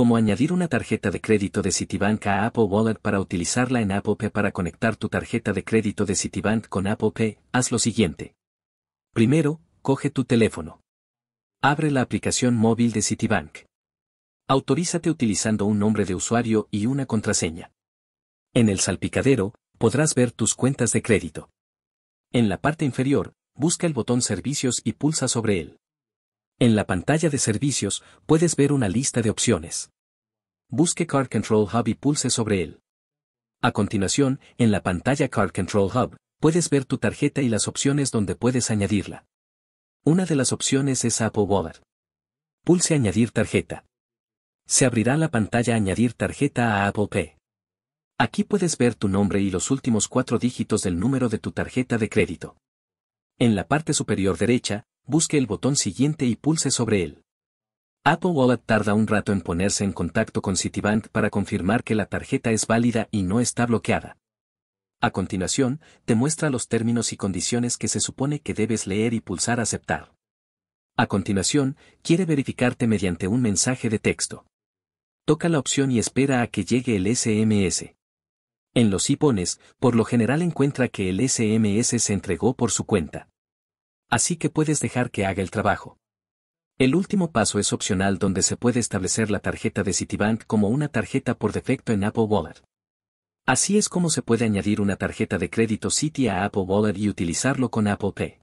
como añadir una tarjeta de crédito de Citibank a Apple Wallet para utilizarla en Apple Pay para conectar tu tarjeta de crédito de Citibank con Apple Pay, haz lo siguiente. Primero, coge tu teléfono. Abre la aplicación móvil de Citibank. Autorízate utilizando un nombre de usuario y una contraseña. En el salpicadero, podrás ver tus cuentas de crédito. En la parte inferior, busca el botón Servicios y pulsa sobre él. En la pantalla de servicios puedes ver una lista de opciones. Busque Card Control Hub y pulse sobre él. A continuación, en la pantalla Card Control Hub, puedes ver tu tarjeta y las opciones donde puedes añadirla. Una de las opciones es Apple Wallet. Pulse Añadir tarjeta. Se abrirá la pantalla Añadir tarjeta a Apple Pay. Aquí puedes ver tu nombre y los últimos cuatro dígitos del número de tu tarjeta de crédito. En la parte superior derecha, busque el botón siguiente y pulse sobre él. Apple Wallet tarda un rato en ponerse en contacto con Citibank para confirmar que la tarjeta es válida y no está bloqueada. A continuación, te muestra los términos y condiciones que se supone que debes leer y pulsar aceptar. A continuación, quiere verificarte mediante un mensaje de texto. Toca la opción y espera a que llegue el SMS. En los iPones, por lo general encuentra que el SMS se entregó por su cuenta así que puedes dejar que haga el trabajo. El último paso es opcional donde se puede establecer la tarjeta de Citibank como una tarjeta por defecto en Apple Wallet. Así es como se puede añadir una tarjeta de crédito Citi a Apple Wallet y utilizarlo con Apple Pay.